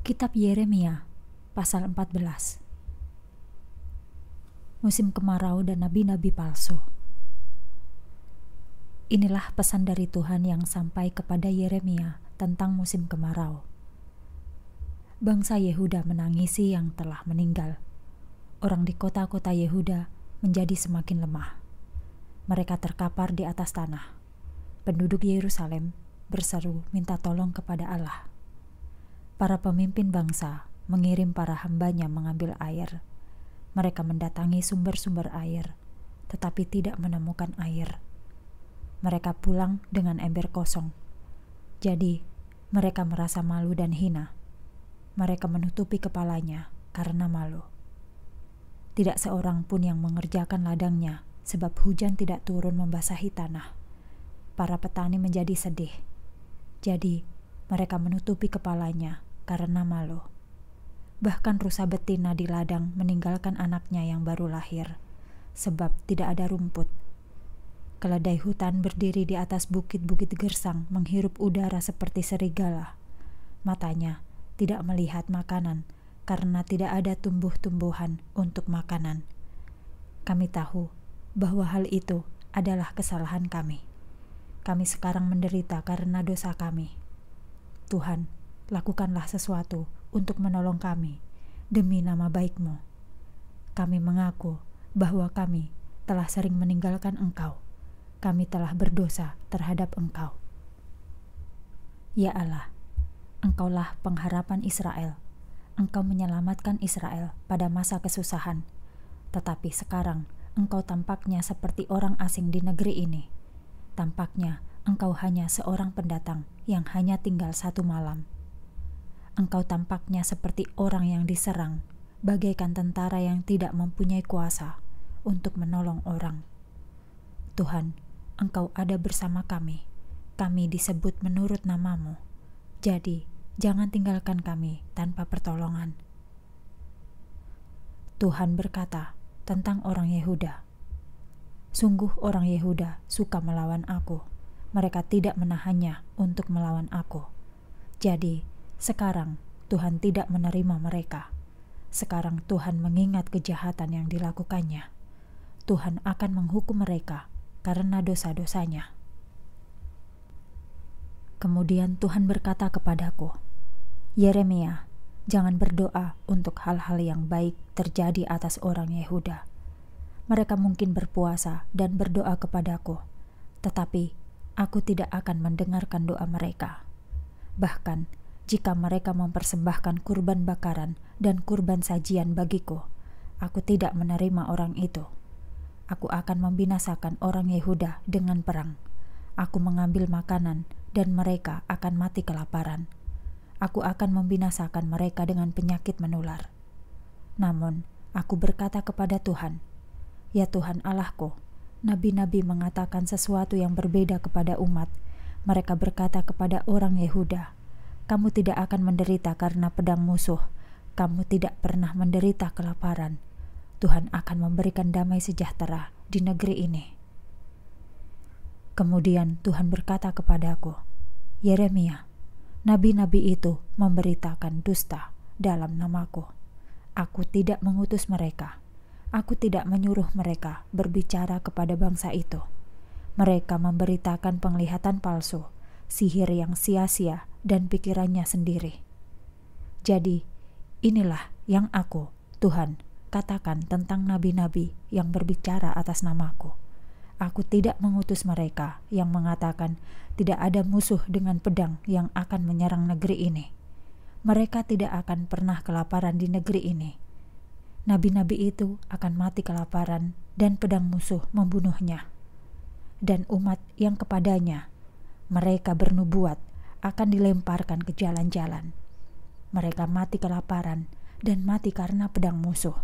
Kitab Yeremia pasal 14 Musim kemarau dan nabi-nabi palsu Inilah pesan dari Tuhan yang sampai kepada Yeremia tentang musim kemarau. Bangsa Yehuda menangisi yang telah meninggal. Orang di kota-kota Yehuda menjadi semakin lemah. Mereka terkapar di atas tanah. Penduduk Yerusalem berseru minta tolong kepada Allah para pemimpin bangsa mengirim para hambanya mengambil air. Mereka mendatangi sumber-sumber air, tetapi tidak menemukan air. Mereka pulang dengan ember kosong. Jadi, mereka merasa malu dan hina. Mereka menutupi kepalanya karena malu. Tidak seorang pun yang mengerjakan ladangnya, sebab hujan tidak turun membasahi tanah. Para petani menjadi sedih. Jadi, mereka menutupi kepalanya karena malu. Bahkan rusa betina di ladang meninggalkan anaknya yang baru lahir, sebab tidak ada rumput. Keledai hutan berdiri di atas bukit-bukit gersang menghirup udara seperti serigala. Matanya tidak melihat makanan karena tidak ada tumbuh-tumbuhan untuk makanan. Kami tahu bahwa hal itu adalah kesalahan kami. Kami sekarang menderita karena dosa kami. Tuhan, lakukanlah sesuatu untuk menolong kami demi nama baikmu. Kami mengaku bahwa kami telah sering meninggalkan engkau. Kami telah berdosa terhadap engkau. Ya Allah, engkaulah pengharapan Israel. Engkau menyelamatkan Israel pada masa kesusahan. Tetapi sekarang, engkau tampaknya seperti orang asing di negeri ini. Tampaknya engkau hanya seorang pendatang yang hanya tinggal satu malam engkau tampaknya seperti orang yang diserang, bagaikan tentara yang tidak mempunyai kuasa untuk menolong orang. Tuhan, Engkau ada bersama kami. Kami disebut menurut namamu. Jadi, jangan tinggalkan kami tanpa pertolongan. Tuhan berkata tentang orang Yehuda. Sungguh orang Yehuda suka melawan aku. Mereka tidak menahannya untuk melawan aku. Jadi, sekarang Tuhan tidak menerima mereka. Sekarang Tuhan mengingat kejahatan yang dilakukannya. Tuhan akan menghukum mereka karena dosa-dosanya. Kemudian Tuhan berkata kepadaku, "Yeremia, jangan berdoa untuk hal-hal yang baik terjadi atas orang Yehuda. Mereka mungkin berpuasa dan berdoa kepadaku, tetapi aku tidak akan mendengarkan doa mereka. Bahkan jika mereka mempersembahkan kurban bakaran dan kurban sajian bagiku. Aku tidak menerima orang itu. Aku akan membinasakan orang Yehuda dengan perang. Aku mengambil makanan, dan mereka akan mati kelaparan. Aku akan membinasakan mereka dengan penyakit menular. Namun, aku berkata kepada Tuhan, "Ya Tuhan Allahku, nabi-nabi mengatakan sesuatu yang berbeda kepada umat." Mereka berkata kepada orang Yehuda, kamu tidak akan menderita karena pedang musuh. Kamu tidak pernah menderita kelaparan. Tuhan akan memberikan damai sejahtera di negeri ini. Kemudian Tuhan berkata kepadaku, "Yeremia, nabi-nabi itu memberitakan dusta dalam namaku. Aku tidak mengutus mereka. Aku tidak menyuruh mereka berbicara kepada bangsa itu. Mereka memberitakan penglihatan palsu, sihir yang sia-sia, dan pikirannya sendiri. Jadi, inilah yang aku, Tuhan, katakan tentang nabi-nabi yang berbicara atas namaku. Aku tidak mengutus mereka yang mengatakan tidak ada musuh dengan pedang yang akan menyerang negeri ini. Mereka tidak akan pernah kelaparan di negeri ini. Nabi-nabi itu akan mati kelaparan dan pedang musuh membunuhnya. Dan umat yang kepadanya mereka bernubuat akan dilemparkan ke jalan-jalan. Mereka mati kelaparan dan mati karena pedang musuh.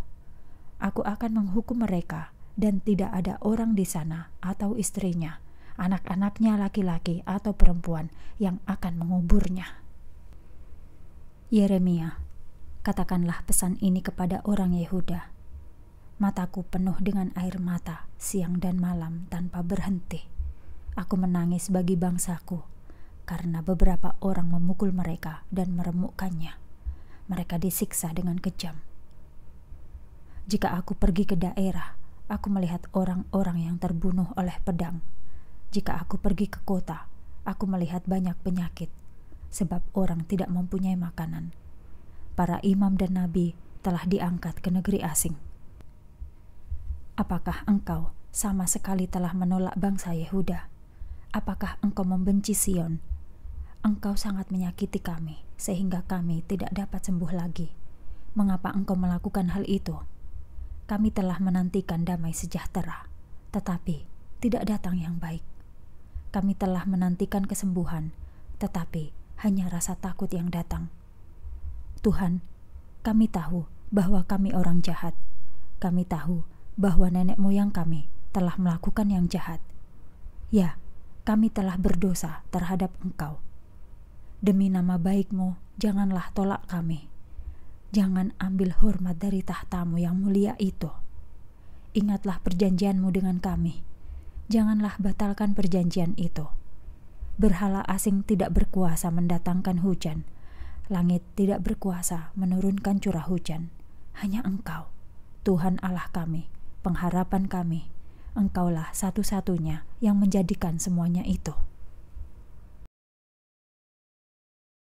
Aku akan menghukum mereka, dan tidak ada orang di sana atau istrinya, anak-anaknya laki-laki atau perempuan yang akan menguburnya. Yeremia, katakanlah pesan ini kepada orang Yehuda. Mataku penuh dengan air mata siang dan malam tanpa berhenti. Aku menangis bagi bangsaku karena beberapa orang memukul mereka dan meremukkannya. Mereka disiksa dengan kejam. Jika aku pergi ke daerah, aku melihat orang-orang yang terbunuh oleh pedang. Jika aku pergi ke kota, aku melihat banyak penyakit, sebab orang tidak mempunyai makanan. Para imam dan nabi telah diangkat ke negeri asing. Apakah engkau sama sekali telah menolak bangsa Yehuda? Apakah engkau membenci Sion? Engkau sangat menyakiti kami, sehingga kami tidak dapat sembuh lagi. Mengapa engkau melakukan hal itu? Kami telah menantikan damai sejahtera, tetapi tidak datang yang baik. Kami telah menantikan kesembuhan, tetapi hanya rasa takut yang datang. Tuhan, kami tahu bahwa kami orang jahat. Kami tahu bahwa nenek moyang kami telah melakukan yang jahat. Ya, kami telah berdosa terhadap Engkau, Demi nama baikmu, janganlah tolak kami. Jangan ambil hormat dari tahtamu yang mulia itu. Ingatlah perjanjianmu dengan kami. Janganlah batalkan perjanjian itu. Berhala asing tidak berkuasa mendatangkan hujan. Langit tidak berkuasa menurunkan curah hujan. Hanya Engkau, Tuhan Allah kami, pengharapan kami. Engkaulah satu-satunya yang menjadikan semuanya itu.